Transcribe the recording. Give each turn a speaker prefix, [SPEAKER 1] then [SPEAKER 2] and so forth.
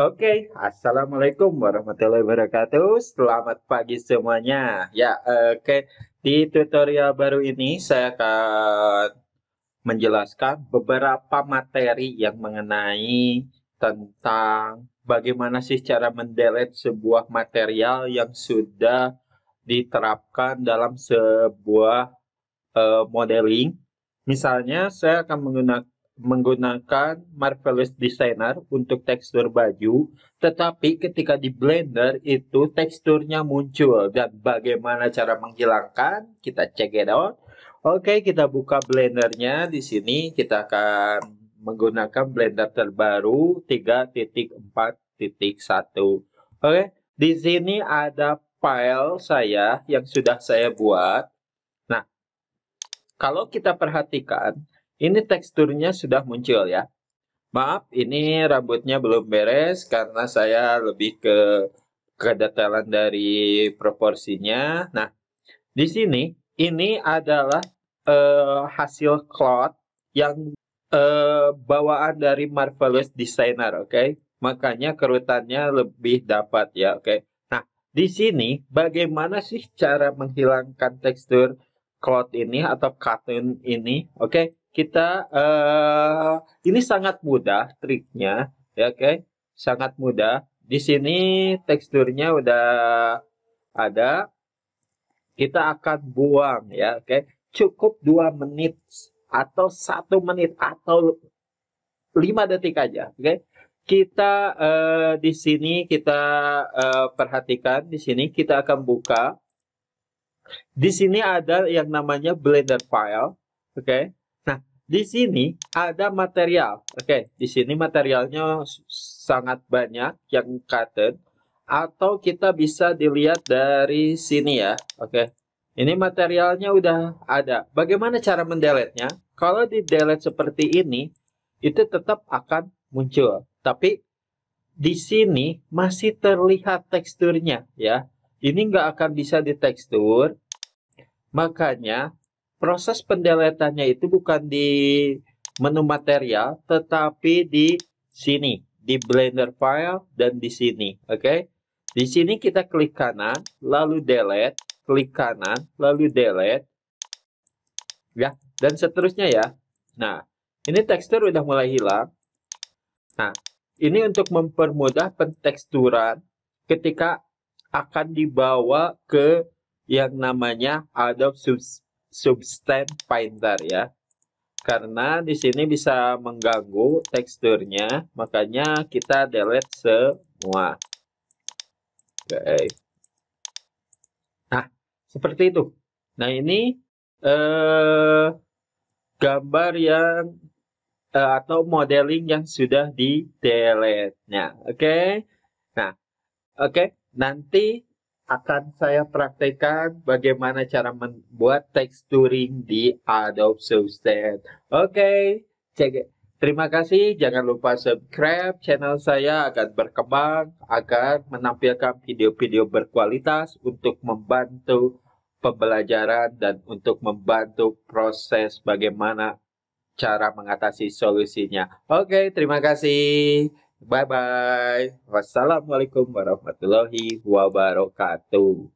[SPEAKER 1] Oke, okay. assalamualaikum warahmatullahi wabarakatuh. Selamat pagi semuanya. Ya, oke. Okay. Di tutorial baru ini saya akan menjelaskan beberapa materi yang mengenai tentang bagaimana sih cara mendelete sebuah material yang sudah diterapkan dalam sebuah uh, modeling. Misalnya saya akan menggunakan menggunakan marvelous designer untuk tekstur baju, tetapi ketika di blender itu teksturnya muncul dan bagaimana cara menghilangkan? Kita cek it out. Oke, kita buka blendernya di sini kita akan menggunakan blender terbaru 3.4.1. Oke, di sini ada file saya yang sudah saya buat. Nah, kalau kita perhatikan ini teksturnya sudah muncul ya. Maaf, ini rambutnya belum beres karena saya lebih ke kedetailan dari proporsinya. Nah, di sini ini adalah uh, hasil cloth yang uh, bawaan dari Marvelous Designer, oke? Okay? Makanya kerutannya lebih dapat ya, oke? Okay? Nah, di sini bagaimana sih cara menghilangkan tekstur cloth ini atau cotton ini, oke? Okay? kita uh, ini sangat mudah triknya, ya oke, okay? sangat mudah. Di sini teksturnya udah ada. Kita akan buang ya, oke. Okay? Cukup dua menit atau satu menit atau lima detik aja, oke. Okay? Kita uh, di sini kita uh, perhatikan di sini kita akan buka. Di sini ada yang namanya blender file, oke. Okay? di sini ada material. Oke, okay, di sini materialnya sangat banyak yang cutted. atau kita bisa dilihat dari sini ya. Oke. Okay. Ini materialnya udah ada. Bagaimana cara mendeletnya? Kalau di delete seperti ini, itu tetap akan muncul. Tapi di sini masih terlihat teksturnya ya. Ini nggak akan bisa di tekstur. Makanya proses pendeletannya itu bukan di menu material, tetapi di sini, di Blender File dan di sini, oke? Okay? Di sini kita klik kanan, lalu delete, klik kanan, lalu delete, ya, dan seterusnya ya. Nah, ini tekstur udah mulai hilang. Nah, ini untuk mempermudah penteksturan ketika akan dibawa ke yang namanya Adobe Substance substan painter ya. Karena di sini bisa mengganggu teksturnya, makanya kita delete semua. Oke. Okay. Nah, seperti itu. Nah, ini eh gambar yang eh, atau modeling yang sudah di delete-nya. Oke. Okay? Nah, oke, okay. nanti akan saya praktekkan bagaimana cara membuat texturing di Adobe Substance. Oke, okay, Terima kasih, jangan lupa subscribe channel saya akan berkembang agar menampilkan video-video berkualitas untuk membantu pembelajaran dan untuk membantu proses bagaimana cara mengatasi solusinya. Oke, terima kasih. Bye bye. Wassalamualaikum warahmatullahi wabarakatuh.